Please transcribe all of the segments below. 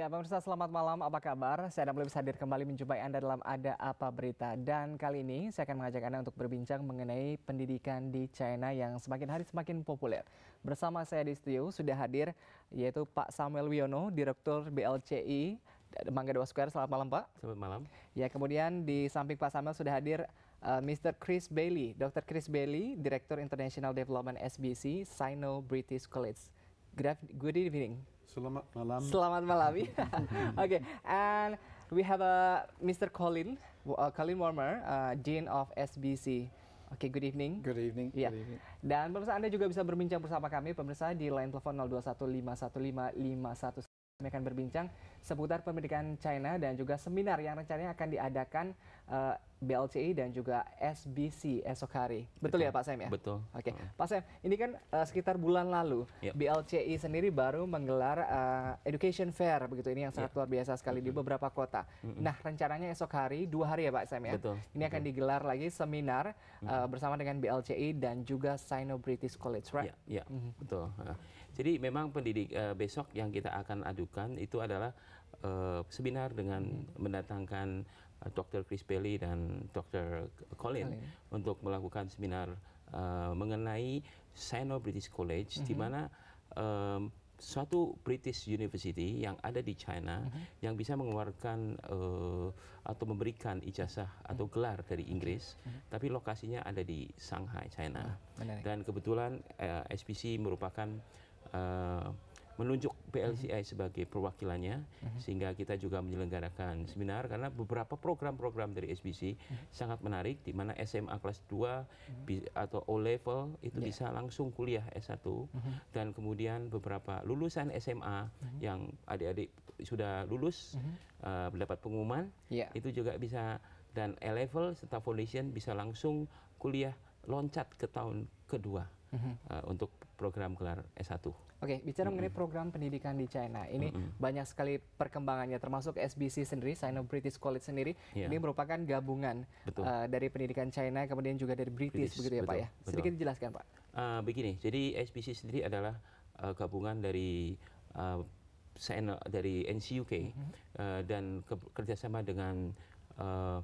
Ya, pemirsa selamat malam. Apa kabar? Saya Adam Lewis hadir kembali menjumpai Anda dalam Ada Apa Berita. Dan kali ini saya akan mengajak Anda untuk berbincang mengenai pendidikan di China yang semakin hari semakin populer. Bersama saya di studio sudah hadir yaitu Pak Samuel Wiono, Direktur BLCI eh, Mangga Dua Square. Selamat malam, Pak. Selamat malam. Ya, kemudian di samping Pak Samuel sudah hadir uh, eh, Mr. Chris Bailey, Dr. Chris Bailey, Direktur International Development SBC Sino-British College. Good, good evening. Selamat malam. Selamat malam. Ya. okay, and we have uh, Mr. Colin, uh, Colin Warmer, uh, Dean of SBC. Oke, okay, good evening. Good evening. Yeah. Good evening. Dan pemirsa Anda juga bisa berbincang bersama kami pemirsa di line telepon 0215155511. Kami akan berbincang seputar pendidikan China dan juga seminar yang rencananya akan diadakan uh, eh, BLCI dan juga SBC esok hari. Betul, ya, Betul. ya Pak Sam ya? Betul. Oke. Okay. Hmm. Pak Sam, ini kan uh, sekitar bulan lalu yep. BLCI sendiri baru menggelar uh, education fair begitu ini yang sangat yep. luar biasa sekali mm -hmm. di beberapa kota. Mm -hmm. Nah, rencananya esok hari dua hari ya Pak Sam ya. Betul. Ini Betul. akan digelar lagi seminar mm -hmm. uh, bersama dengan BLCI dan juga Sino British College, right? Iya, yeah, yeah. mm -hmm. betul. jadi memang pendidik uh, besok yang kita akan adukan itu adalah uh, seminar dengan mm-hmm. mendatangkan Eh, Dr. Chris Bailey dan Dr. Colin, untuk melakukan seminar uh, mengenai Sino-British College, mm -hmm. di mm-hmm. mana um, suatu British University yang ada di China mm -hmm. yang bisa mengeluarkan uh, atau memberikan ijazah mm-hmm. atau gelar dari Inggris, mm -hmm. tapi lokasinya ada di Shanghai, China. Ah, dan kebetulan uh, SPC merupakan uh, menunjuk PLCI sebagai perwakilannya mhm. sehingga kita juga menyelenggarakan seminar karena beberapa program-program dari SBC mhm. sangat menarik di mana SMA kelas 2 mhm. atau O level itu yeah. bisa langsung kuliah S1 dan kemudian beberapa lulusan SMA yang adik-adik sudah lulus uh, mendapat pengumuman yeah. itu juga bisa dan e level serta foundation bisa langsung kuliah loncat ke tahun kedua uh, untuk program gelar S1. Oke, okay, bicara mm -hmm. mengenai program pendidikan di China, ini mm -hmm. banyak sekali perkembangannya, termasuk SBC sendiri, Sino British College sendiri. Yeah. Ini merupakan gabungan Uh, dari pendidikan China, kemudian juga dari British, British begitu ya betul, Pak ya. Sedikit dijelaskan Pak. Uh, begini, jadi SBC sendiri adalah uh, gabungan dari uh, Sino, dari NCUK mm -hmm. uh, dan ke kerjasama dengan uh,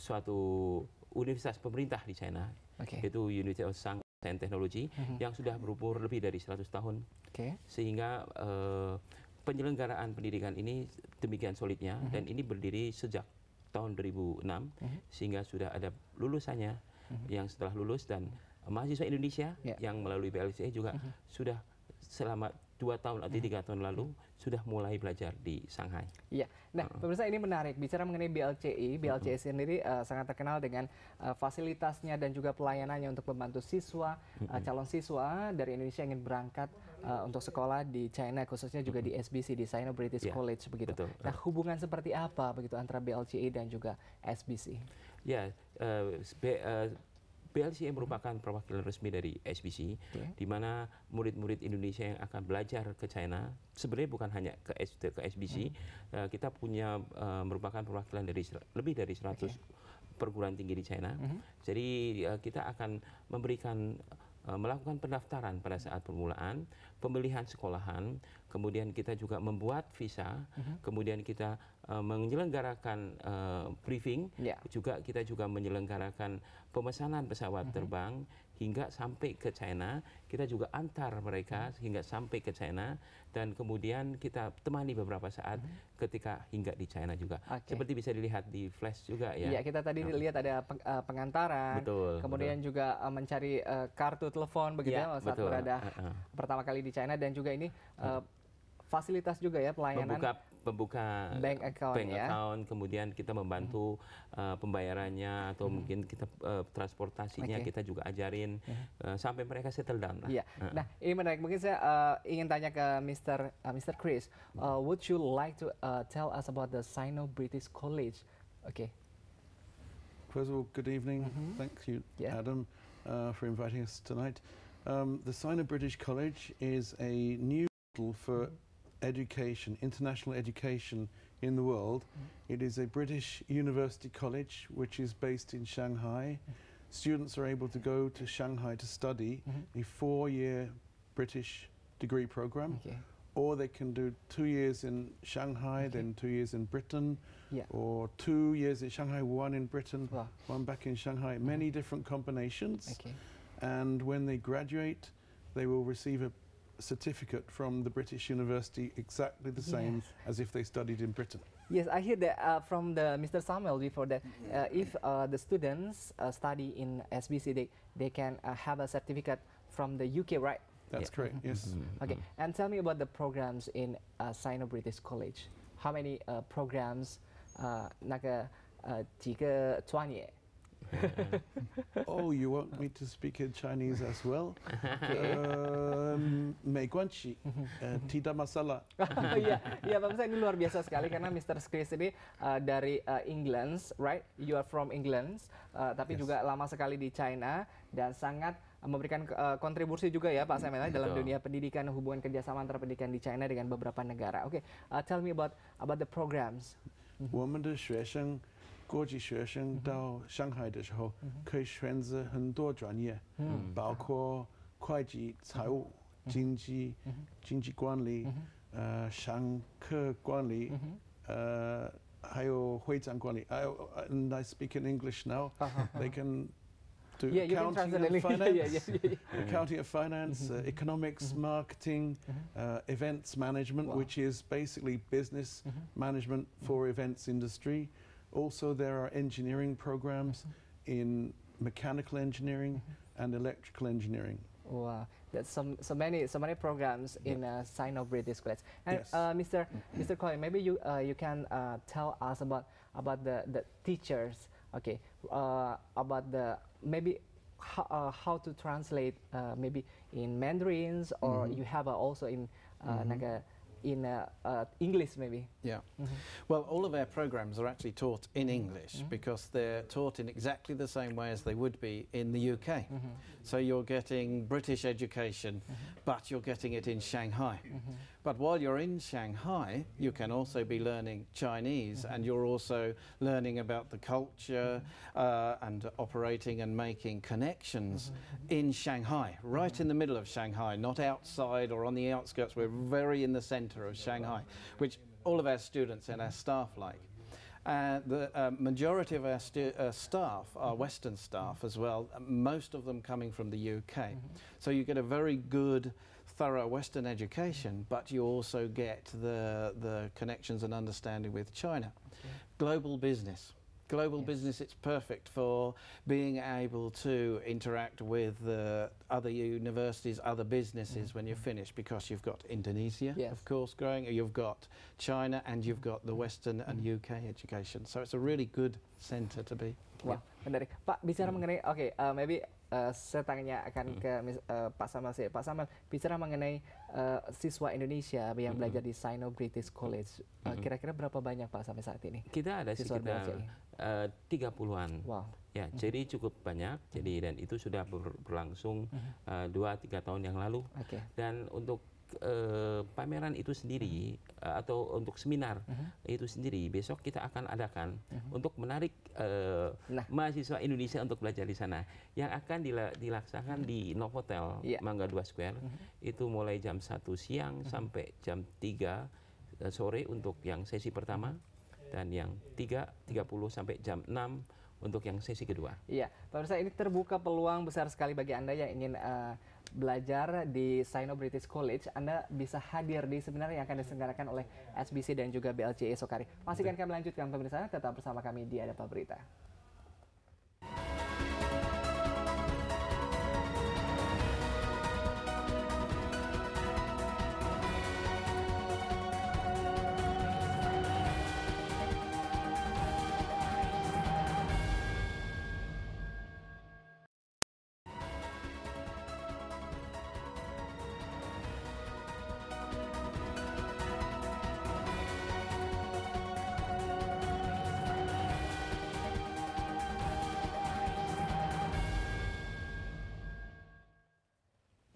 suatu universitas pemerintah di China, okay. yaitu University of Shanghai dan teknologi mm-hmm. yang sudah berumur lebih dari 100 tahun. Okay. Sehingga uh, penyelenggaraan pendidikan ini demikian solidnya mm-hmm. dan ini berdiri sejak tahun 2006 mm-hmm. sehingga sudah ada lulusannya mm-hmm. yang setelah lulus dan mahasiswa Indonesia yeah. yang melalui BLCE juga mm-hmm. sudah selama dua tahun atau hmm. tiga tahun lalu sudah mulai belajar di Shanghai. Iya. Nah, hmm. pemirsa ini menarik. Bicara mengenai BLCI, hmm. BLCI sendiri uh, sangat terkenal dengan uh, fasilitasnya dan juga pelayanannya untuk membantu siswa, uh, calon siswa dari Indonesia yang ingin berangkat uh, untuk sekolah di China, khususnya juga di SBC, di China British yeah, College begitu. Betul. Nah, hubungan seperti apa begitu antara BLCI dan juga SBC? Ya, yeah, uh, BLCA merupakan perwakilan resmi dari SBC, yeah. di mana murid-murid Indonesia yang akan belajar ke China sebenarnya bukan hanya ke, S, ke SBC, mm. uh, eh, kita punya uh, merupakan perwakilan dari lebih dari 100 okay. Ya. perguruan tinggi di China. -hmm. Jadi uh, kita akan memberikan melakukan pendaftaran pada saat permulaan, pemilihan sekolahan, kemudian kita juga membuat visa, mhm. kemudian kita uh, menyelenggarakan uh, briefing, yeah. juga kita juga menyelenggarakan pemesanan pesawat mhm. terbang hingga sampai ke China, kita juga antar mereka mhm. hingga sampai ke China dan kemudian kita temani beberapa saat ketika hingga di China juga. Okay. Seperti bisa dilihat di flash juga ya. Iya, kita tadi oh. lihat ada peng eh, pengantaran, betul, kemudian betul. juga mencari uh, kartu telepon begitu ya, ya saat betul. berada uh -huh. pertama kali di China dan juga ini uh, fasilitas juga ya pelayanan membuka membuka bank account bank ya. kemudian kita membantu hmm. uh, pembayarannya atau hmm. mungkin kita uh, transportasinya okay. kita juga ajarin hmm. uh, sampai mereka settle down lah. Yeah. Iya. Uh. Nah, ini menarik. Mungkin saya uh, ingin tanya ke Mr. Uh, Mr. Chris, uh, would you like to uh, tell us about the Sino-British College? Okay. First of all, good evening. Mm-hmm. Thank you, yeah. Adam, uh, for inviting us tonight. Um, the Sino-British College is a new model for mm-hmm. education, international education in the world. Mm. It is a British university college which is based in Shanghai. Mm. Students are able to go to Shanghai to study -hmm. a four-year British degree program. Okay. Or they can do two years in Shanghai, okay. then two years in Britain, yeah. or two years in Shanghai, one in Britain, wow. one back in Shanghai. Many mm-hmm. different combinations. Okay. And when they graduate, they will receive a certificate from the British University exactly the same yes. as if they studied in Britain. Yes, I hear that uh, from the Mr. Samuel before that uh, if uh, the students uh, study in SBC, they, they can uh, have a certificate from the UK, right? That's yeah. correct, yes. Mm -hmm. Okay, and tell me about the programs in uh, Sino-British College. How many programs 那个呃几个专业 oh, you want me to speak in Chinese as well? Um, Mei Guanxi, uh, tidak masalah. Oh, iya, ya Pak Musa ini luar biasa sekali karena Mr. Chris ini uh, dari uh, England, right? You are from England, uh, tapi yes. juga lama sekali di China dan sangat memberikan uh, kontribusi juga ya Pak Samela ya, dalam dalam dunia pendidikan hubungan kerjasama antar pendidikan di China dengan beberapa negara. Oke, okay, uh, tell me about about the programs. 我们的学生。国际学生到上海的时候，可以选择很多专业，包括会计、财务、经济、经济管理、呃商科管理，呃还有会展管理。I and I speak in English now. Uh-huh, uh-huh. They can do accounting and finance, accounting and finance, economics, mm-hmm. marketing, mm-hmm. uh, events management, which is basically business mm-hmm. management for events industry. Also, there are engineering programs mm-hmm. in mechanical engineering mm-hmm. and electrical engineering. Wow, that's some so many so many programs yeah. in uh, Sino British College. And yes. uh, Mr. Mr. Colin, maybe you uh, you can uh, tell us about about the the teachers. Okay, uh, about the maybe. How, uh, how to translate uh, maybe in Mandarins or mm -hmm. you have also in mm -hmm. like a, in uh, uh, English maybe. Yeah. Mm -hmm. Well, all of our programs are actually taught in mm-hmm. English mm -hmm. because they're taught in exactly the same way as they would be in the UK. Mm -hmm. So you're getting British education, mm-hmm. but you're getting it in Shanghai. Mm-hmm. But while you're in Shanghai, you can also be learning Chinese mm -hmm. and you're also learning about the culture mm -hmm. uh, and operating and making connections mm -hmm. in Shanghai, right in the middle of Shanghai, not outside or on the outskirts. We're very in the center of Shanghai, which all of our students and our staff like. Uh, the uh, majority of our uh, staff are mm-hmm. Western staff as well, most of them coming from the UK. Mm -hmm. So you get a very good thorough Western education, but you also get the, the connections and understanding with China. Okay. Global business. Global yes. business, it's perfect for being able to interact with uh, other universities, other businesses mm when you're mm-hmm. finished, because you've got Indonesia, yes. of course, growing, you've got China, and you've got the mm-hmm. Western mm and UK education. So it's a really good centre to be. Wah, yeah. menarik. Pak, bicara mm. mengenai, okay, uh, maybe uh, saya tanya akan hmm. ke uh, Pak Samal sih. Pak Samal bicara mengenai uh, siswa Indonesia yang hmm. belajar di Sino British College. Hmm. Kira-kira uh, berapa banyak Pak sampai saat ini? Kita ada siswa sekitar tiga puluhan. Wow. Ya, hmm. jadi cukup banyak. Hmm. Jadi dan itu sudah ber berlangsung hmm. dua tiga tahun yang lalu. Okay. Dan untuk uh, pameran itu sendiri Eh, atau untuk seminar mhm. itu sendiri besok kita akan adakan mhm. untuk menarik eh, nah. mahasiswa Indonesia untuk belajar di sana yang akan dilaksanakan di Novotel iya. Mangga Dua Square mhm. itu mulai jam 1 siang sampai jam 3 eh, sore untuk yang sesi pertama dan yang 3 30 sampai jam 6 untuk yang sesi kedua. Iya, Pak pemirsa ini terbuka peluang besar sekali bagi Anda yang ingin uh, belajar di Sino British College, Anda bisa hadir di seminar yang akan diselenggarakan oleh SBC dan juga BLCE Sokari. Pastikan kami lanjutkan pemirsa, tetap bersama kami di Ada Berita.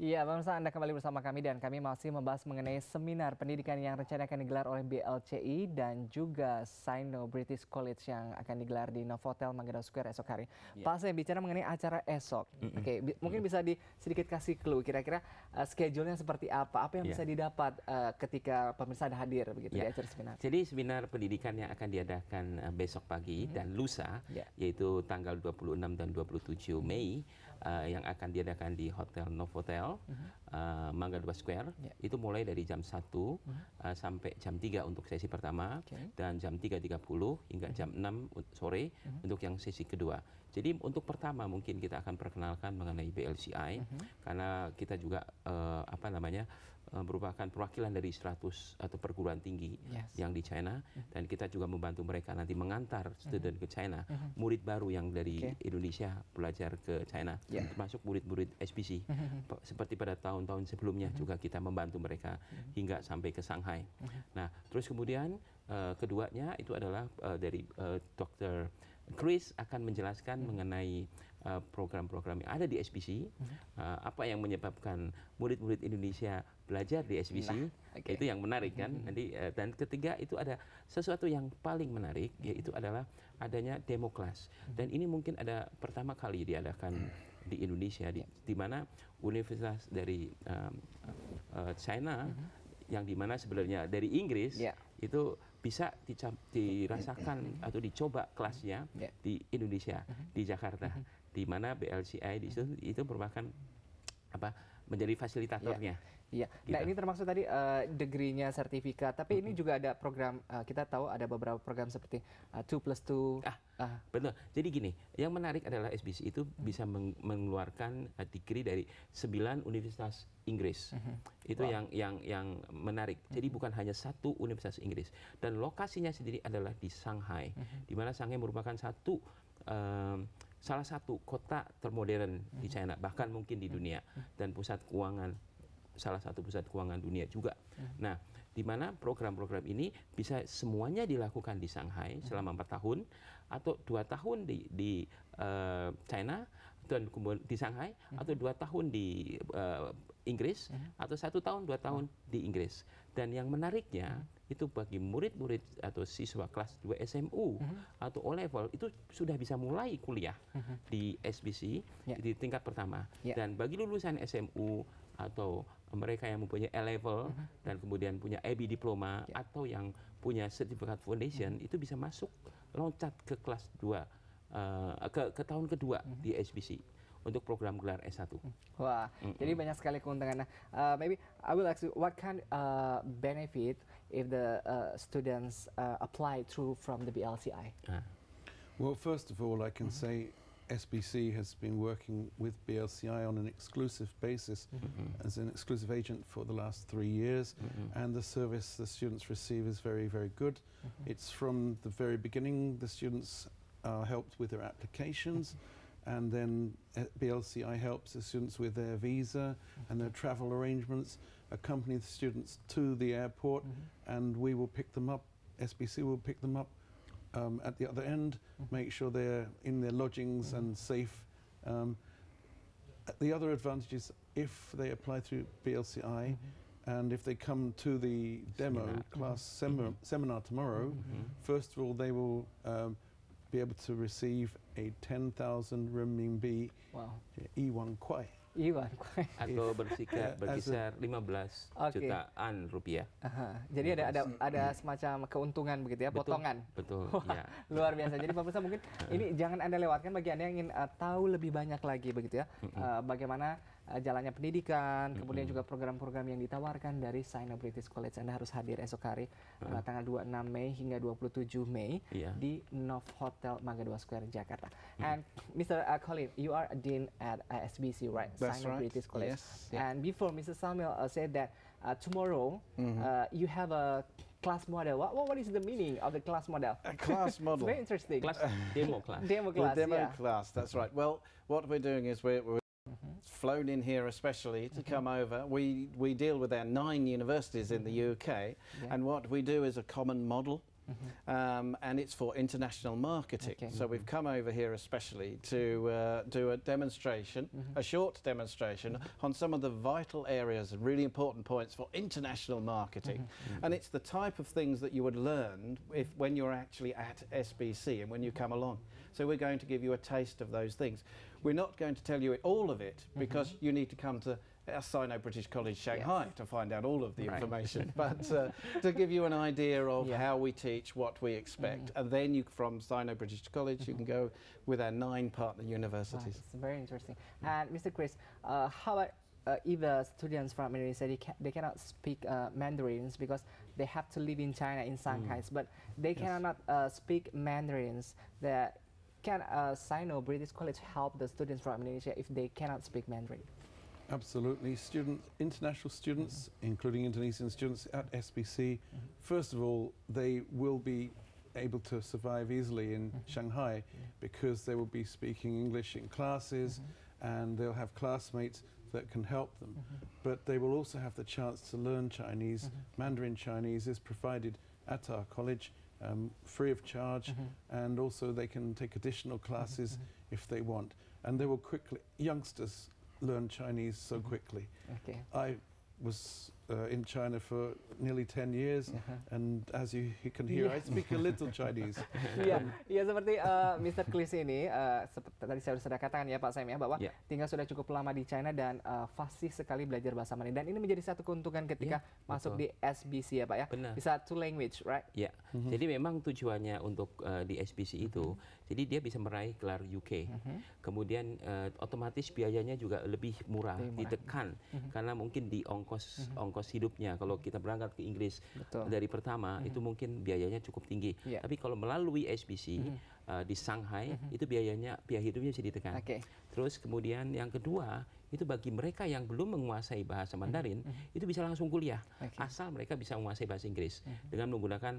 Iya, pemirsa Anda kembali bersama kami dan kami masih membahas mengenai seminar pendidikan yang rencana akan digelar oleh BLCI dan juga Sino British College yang akan digelar di Novotel Mangga Square esok hari. Ya. Pak, saya bicara mengenai acara esok. Mm -mm. Oke, okay, mm -mm. mungkin bisa di sedikit kasih clue kira-kira uh, schedule-nya seperti apa? Apa yang yeah. bisa didapat uh, ketika pemirsa ada hadir begitu yeah. di iya. acara seminar? Jadi seminar pendidikan yang akan diadakan uh, besok pagi mm dan lusa yeah. yaitu tanggal 26 dan 27 Mei uh, yang akan diadakan di Hotel Novotel, uh-huh. uh, Mangga Dua Square, yeah. itu mulai dari jam 1 uh-huh. uh, sampai jam 3 untuk sesi pertama, okay. dan jam 3.30 hingga uh-huh. jam 6 sore uh-huh. untuk yang sesi kedua. Jadi untuk pertama mungkin kita akan perkenalkan mengenai BLCI, uh-huh. karena kita juga uh, apa namanya Eh, merupakan perwakilan dari 100 atau perguruan tinggi yes. yang di China mm-hmm. dan kita juga membantu mereka nanti mengantar mm-hmm. student mm-hmm. ke China, mm-hmm. murid baru yang dari okay. Indonesia belajar ke China, yeah. termasuk murid-murid SPC mm-hmm. seperti pada tahun-tahun sebelumnya mm-hmm. juga kita membantu mereka mm-hmm. hingga sampai ke Shanghai. Mm-hmm. Nah, terus kemudian uh, keduanya itu adalah uh, dari uh, Dr. Chris akan menjelaskan mm-hmm. mengenai Eh, program-program yang ada di SBC, uh, mhm. eh, apa yang menyebabkan murid-murid Indonesia belajar di SBC, nah, okay. itu yang menarik kan. Mhm. Nanti uh, dan ketiga itu ada sesuatu yang paling menarik mhm. yaitu adalah adanya demo kelas. Dan ini mungkin ada pertama kali diadakan di Indonesia di, ya. di mana universitas dari um, uh, China yang dimana sebenarnya dari Inggris yeah. itu bisa dirasakan atau dicoba kelasnya yeah. di Indonesia di Jakarta di mana BLCI di situ hmm. itu merupakan apa menjadi fasilitatornya. Iya. Ya. Gitu. Nah ini termasuk tadi uh, degree-nya sertifikat, tapi -hmm. ini juga ada program uh, kita tahu ada beberapa program seperti eh, two plus two. Ah, uh. betul. Jadi gini, yang menarik adalah SBC itu -hmm. bisa meng mengeluarkan uh, degree dari 9 universitas Inggris. -hmm. Itu wow. yang yang yang menarik. -hmm. Jadi bukan hanya satu universitas Inggris dan lokasinya sendiri adalah di Shanghai, -hmm. di mana Shanghai merupakan satu um, salah satu kota termodern di hmm. China bahkan mungkin di hmm. dunia hmm. dan pusat keuangan salah satu pusat keuangan dunia juga. Nah, di mana program-program ini bisa semuanya dilakukan di Shanghai selama empat tahun atau dua tahun di, di uh, China dan di Shanghai atau dua tahun di uh, Inggris mhm. atau satu tahun dua tahun oh. di Inggris dan yang menariknya mhm. itu bagi murid-murid atau siswa kelas 2 SMU mhm. atau O level itu sudah bisa mulai kuliah di SBC ya. di tingkat pertama ya. dan bagi lulusan SMU atau mereka yang mempunyai A level dan kemudian punya AB diploma ya. atau yang punya sertifikat foundation itu bisa masuk loncat ke kelas 2 uh, eh, ke, ke tahun kedua di SBC untuk program gelar S1. Wah, mm -hmm. jadi banyak sekali keuntungan. uh, maybe I will ask you what kind uh, benefit if the uh, students uh, apply through from the BLCI? Uh. Ah. Well, first of all, I can mm -hmm. say SBC has been working with BLCI on an exclusive basis mm -hmm. as an exclusive agent for the last three years, mm -hmm. and the service the students receive is very, very good. Mm-hmm. It's from the very beginning, the students are helped with their applications. Mm-hmm and then uh, BLCI helps the students with their visa and their travel arrangements, accompany the students to the airport, mm -hmm. and we will pick them up, SBC will pick them up um, at the other end, mm -hmm. make sure they're in their lodgings mm -hmm. and mm-hmm. safe. Um, the other advantage is if they apply through BLCI, mm-hmm. and if they come to the demo seminar. class mm-hmm. sem seminar tomorrow, first of all, they will um, be able to receive a 10,000 renminbi wow. Iwan Kwai. Iwan Kwai. Atau bersikap berkisar 15 okay. jutaan rupiah. -huh. Jadi ada ada ada semacam keuntungan begitu ya, betul, potongan. Betul. Wah, ya. Luar biasa. Jadi pemirsa mungkin ini jangan Anda lewatkan bagi Anda yang ingin uh, tahu lebih banyak lagi begitu ya. Uh, bagaimana uh, jalannya pendidikan, mm-hmm. kemudian juga program-program yang ditawarkan dari Sino British College. Anda harus hadir esok hari mm-hmm. uh, tanggal 26 Mei hingga 27 Mei yeah. di Nov Hotel Mangga Dua Square Jakarta. Mm-hmm. And Mr. Uh, eh, Colin, you are a dean at uh, SBC, right? That's Sino right. British College. Yes. Yeah. And before Mr. Samuel uh, said that uh, tomorrow mm-hmm. uh, you have a class model. What, what is the meaning of the class model? A class model. very interesting. Class, demo class. Demo class. Well, demo yeah. class. That's right. Well, what we're doing is we're, we're flown in here especially to mm -hmm. come over. We, we deal with our nine universities in the mm-hmm. UK, yeah. and what we do is a common model. Mm -hmm. um, and it's for international marketing. Okay. So we've mm-hmm. come over here especially to uh, do a demonstration, mm -hmm. a short demonstration mm-hmm. on some of the vital areas and really important points for international marketing. And it's the type of things that you would learn if, when you're actually at SBC and when you come along. So we're going to give you a taste of those things. We're not going to tell you all of it mm-hmm. because mm -hmm. you need to come to Sino-British College Shanghai yes. to find out all of the right. information, but uh, to give you an idea of yeah. how we teach, what we expect, mm and then you, from Sino-British College, mm -hmm. you can mm-hmm. go with our nine partner universities. It's very interesting. Mm. And Mr. Chris, uh, how about uh, if students from university they, ca they cannot speak uh, Mandarins because they have to live in China in Shanghai, mm. but they yes. cannot uh, speak Mandarins that can uh, Sino British College help the students from Indonesia if they cannot speak Mandarin? Absolutely. Students, international students, mm -hmm. including Indonesian students at SBC, mm -hmm. first of all, they will be able to survive easily in mm -hmm. Shanghai because they will be speaking English in classes mm-hmm. and they'll have classmates that can help them. Mm-hmm. But they will also have the chance to learn Chinese. Mm-hmm. Mandarin Chinese is provided at our college um, free of charge, mm -hmm. and also they can take additional mm-hmm, classes mm -hmm. if they want. And they will quickly, youngsters learn Chinese so mm-hmm. quickly. Okay. I was uh, in China for nearly 10 years -huh. and as you, you can hear yeah. I speak a little Chinese. Iya, ya seperti uh, Mr. Klis ini uh, tadi saya sudah katakan ya Pak Sam ya bahwa yeah. tinggal sudah cukup lama di China dan uh, fasih sekali belajar bahasa Mandarin dan ini menjadi satu keuntungan ketika yeah, iya, masuk betul. di SBC ya Pak ya. Benar. Bisa two language, right? Ya. Yeah. Mm -hmm. Jadi memang tujuannya untuk uh, di SBC mm-hmm. itu mm -hmm. jadi dia bisa meraih gelar UK. Mm -hmm. Kemudian uh, otomatis biayanya juga lebih murah, lebih murah. ditekan mm -hmm. karena mungkin di ongkos mm -hmm. ongkos ongkos hidupnya kalau kita berangkat ke Inggris Betul. dari pertama hmm itu mungkin biayanya cukup tinggi. Yeah. Tapi kalau melalui SBC hmm uh, di Shanghai hmm itu biayanya biaya hidupnya bisa ditekan. Okay. Terus kemudian yang kedua itu bagi mereka yang belum menguasai bahasa mm-hmm. Mandarin mm-hmm. itu bisa langsung kuliah okay. asal mereka bisa menguasai bahasa Inggris hmm dengan menggunakan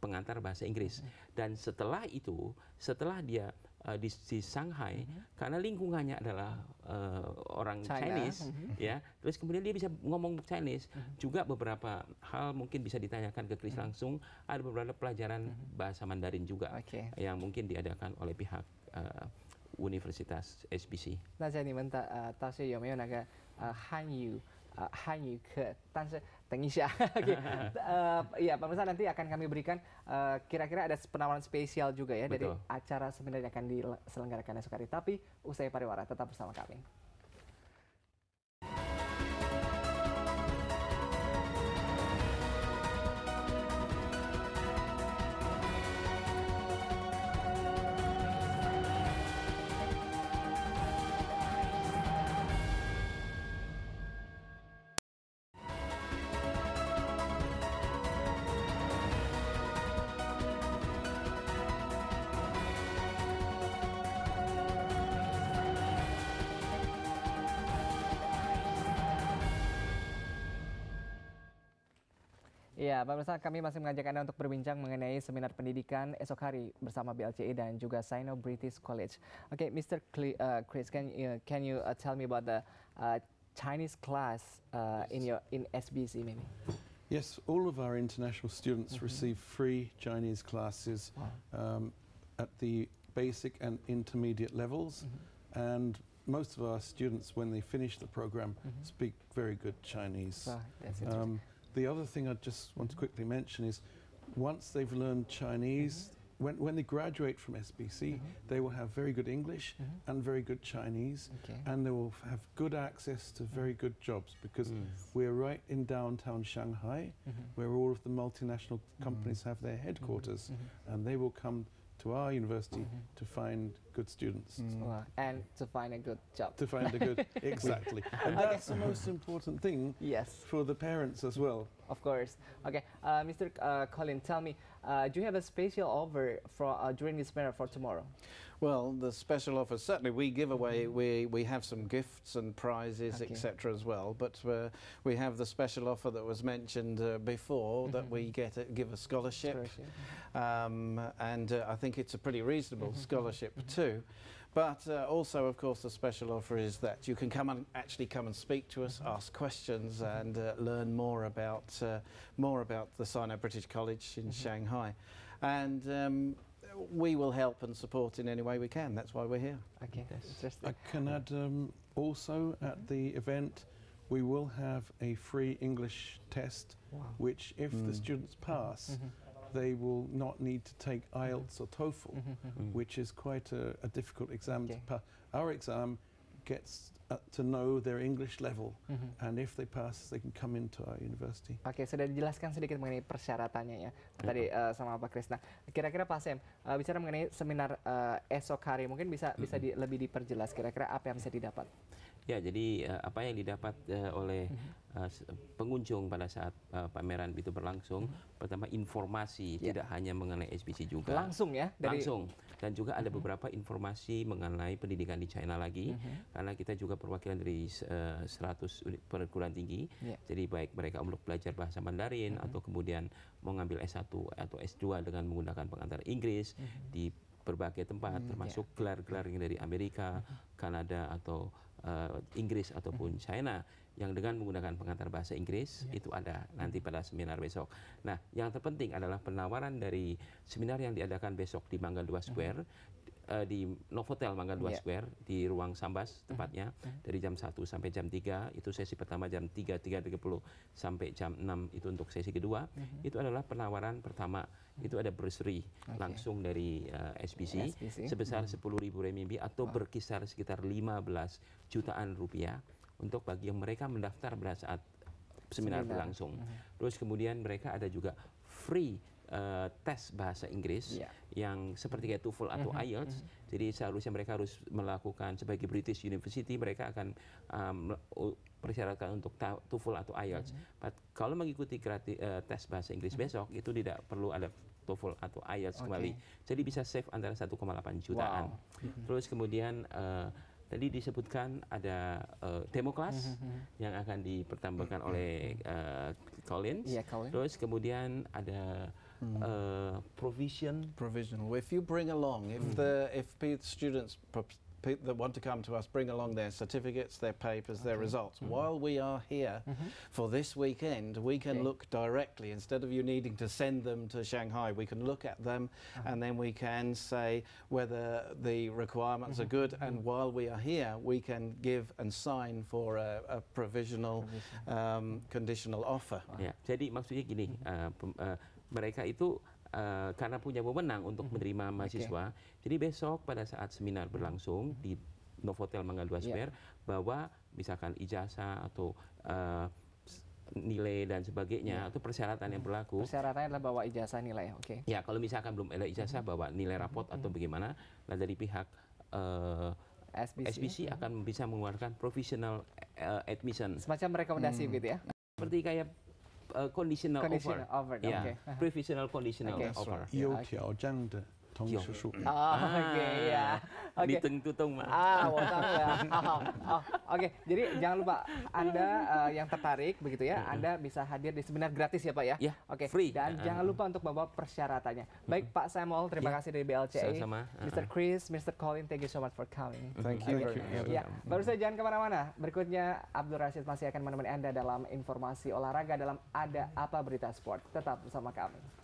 pengantar bahasa Inggris. Mm-hmm. Dan setelah itu, setelah dia Uh, di, di Shanghai mm -hmm. karena lingkungannya adalah uh, orang China. Chinese mm -hmm. ya terus kemudian dia bisa ngomong Chinese mm -hmm. juga beberapa hal mungkin bisa ditanyakan ke Chris mm -hmm. langsung ada beberapa pelajaran mm -hmm. bahasa Mandarin juga okay. yang mungkin diadakan oleh pihak uh, Universitas SBC。那在你们的呃大学有没有那个呃汉语呃汉语课？但是 Tengisha. okay. uh, Pak pemirsa nanti akan kami berikan kira eh, kira-kira ada penawaran spesial juga ya Betul. dari acara seminar yang akan diselenggarakan esok hari. Tapi usai pariwara tetap bersama kami. Ya, Pak pemirsa kami masih mengajak Anda untuk berbincang mengenai seminar pendidikan esok hari bersama BLCI e dan juga Sino British College. Oke, okay, Mr. Cle uh, Chris, can you, can you uh, tell me about the uh, Chinese class uh, in your in SBC maybe? Yes, all of our international students mm -hmm. receive free Chinese classes wow. um, at the basic and intermediate levels, mm -hmm. and most of our students, when they finish the program, mm -hmm. speak very good Chinese. Wow, um, The other thing I just want to mm-hmm. quickly mention is once they've learned Chinese, mm -hmm. when, when they graduate from SBC, mm -hmm. they will have very good English mm -hmm. and very good Chinese, okay. and they will have good access to mm-hmm. very good jobs because mm. we're right in downtown Shanghai, mm-hmm. where all of the multinational companies have their headquarters, and they will come to our university mm -hmm. to find good students. Mm. Well, and to find a good job. To find a good, exactly. and okay. that's the most important thing yes. for the parents as well. Of course. Okay, uh, Mr. Uh, Colin, tell me, uh, do you have a special offer for uh, during this matter for tomorrow? Well, the special offer certainly we give mm-hmm. away. Mm -hmm. We we have some gifts and prizes okay. etc. as well, but uh, we have the special offer that was mentioned uh, before that mm-hmm. we get a, give a scholarship, scholarship. Um, and uh, I think it's a pretty reasonable mm-hmm. scholarship too. But uh, also, of course, the special offer is that you can come and actually come and speak to us, ask questions, and uh, learn more about uh, more about the Sino-British College in mm -hmm. Shanghai, and. Um, we will help and support in any way we can. That's why we're here. Okay, that's I can add um, also at the event, we will have a free English test, wow. which, if mm. the students pass, mm -hmm they will not need to take IELTS or TOEFL, mm-hmm, mm-hmm. mm-hmm. which is quite a, a difficult exam okay. to pass. Our exam gets uh, to know their English level, mm -hmm. and if they pass, they can come into our university. Oke, okay, sudah dijelaskan sedikit mengenai persyaratannya ya iya. tadi yeah. uh, sama Pak Krisna. Kira-kira Pak Sem uh, bicara mengenai seminar uh, esok hari, mungkin bisa mm -hmm. bisa di, lebih diperjelas kira-kira apa yang bisa didapat? Ya, jadi uh, apa yang didapat uh, oleh uh, pengunjung pada saat uh, pameran itu berlangsung, hmm. pertama informasi yeah. tidak hanya mengenai SBC juga. Langsung ya? Dari... Langsung. Dan juga ada mhm. beberapa informasi mengenai pendidikan di China lagi, hmm. karena kita juga perwakilan dari uh, 100 perguruan tinggi. yeah. Jadi baik mereka untuk belajar bahasa Mandarin hmm. atau kemudian mengambil S1 atau S2 dengan menggunakan pengantar Inggris hmm. di berbagai tempat, hmm, termasuk ya. gelar-gelar yeah. yang dari Amerika, hmm. Kanada atau Eh, Inggris ataupun China yang dengan menggunakan pengantar bahasa Inggris ya. itu ada nanti pada seminar besok. Nah, yang terpenting adalah penawaran dari seminar yang diadakan besok di Mangga 2 Square uh, di Novotel Mangga Dua yeah. Square di ruang Sambas mm-hmm. tepatnya uh-huh. dari jam 1 sampai jam 3 itu sesi pertama jam 3 3.30 sampai jam 6 itu untuk sesi kedua uh-huh. itu adalah penawaran pertama uh-huh. itu ada brosuri okay. langsung dari uh, eh, SBC, sebesar sepuluh uh-huh. bi renminbi atau wow. berkisar sekitar 15 jutaan rupiah untuk bagi yang mereka mendaftar pada saat seminar berlangsung. Uh-huh. Terus kemudian mereka ada juga free uh, tes bahasa Inggris yeah. yang seperti kayak TOEFL atau mm -hmm. IELTS. Mm -hmm. Jadi seharusnya mereka harus melakukan sebagai British University mereka akan um, persyaratkan untuk TOEFL atau IELTS. Mm -hmm. kalau mengikuti gratis, uh, tes bahasa Inggris mm -hmm. besok itu tidak perlu ada TOEFL atau IELTS okay. kembali. Jadi bisa save antara 1,8 jutaan. Wow. Mm -hmm. Terus kemudian uh, tadi disebutkan ada uh, demo kelas mm -hmm. Mhm. yang akan dipertambahkan mm -hmm. oleh uh, Collins. Yeah, Collins. Terus kemudian ada mm. uh, provision. Provisional. If you bring along, if mm. the if students that want to come to us bring along their certificates, their papers, okay. their results. Mm While we are here mm -hmm. for this weekend, we can okay. look directly. Instead of you needing to send them to Shanghai, we can look at them uh -huh. and then we can say whether the requirements mm -hmm. are mm-hmm. good. And mm-hmm. while we are here, we can give and sign for a, a provisional um, conditional offer. Yeah. Jadi maksudnya gini, uh, uh, mereka itu uh, karena punya wewenang untuk mm-hmm. menerima mahasiswa. Okay. Jadi besok pada saat seminar mm-hmm. berlangsung hmm. di Novotel Mangga Dua iya. Square yeah. bahwa misalkan ijazah atau uh, nilai dan sebagainya yeah. atau persyaratan hmm. yang mm-hmm. berlaku. Persyaratannya adalah bawa ijazah nilai, ya, oke. Okay. Ya, kalau misalkan belum ada ijazah hmm. bawa nilai rapot hmm. atau bagaimana, nah dari pihak uh, eh, SBC, SBC ya. akan bisa mengeluarkan provisional uh, admission. Semacam rekomendasi hmm. gitu ya. Seperti kayak uh, conditional, conditional offer，yeah，provisional uh-huh. conditional offer。有挑战的。Oke ya oke ditung tutung ah oke jadi jangan lupa anda uh, yang tertarik begitu ya anda bisa hadir di seminar gratis ya pak ya yeah, oke okay. free dan uh, jangan lupa untuk bawa persyaratannya baik pak Samuel terima yeah. kasih dari BLCA, sama, sama. Uh, Mr Chris Mr Colin thank you so much for coming thank you, thank you. ya baru saja jangan kemana-mana berikutnya Abdul Rashid masih akan menemani anda dalam informasi olahraga dalam ada apa berita sport tetap bersama kami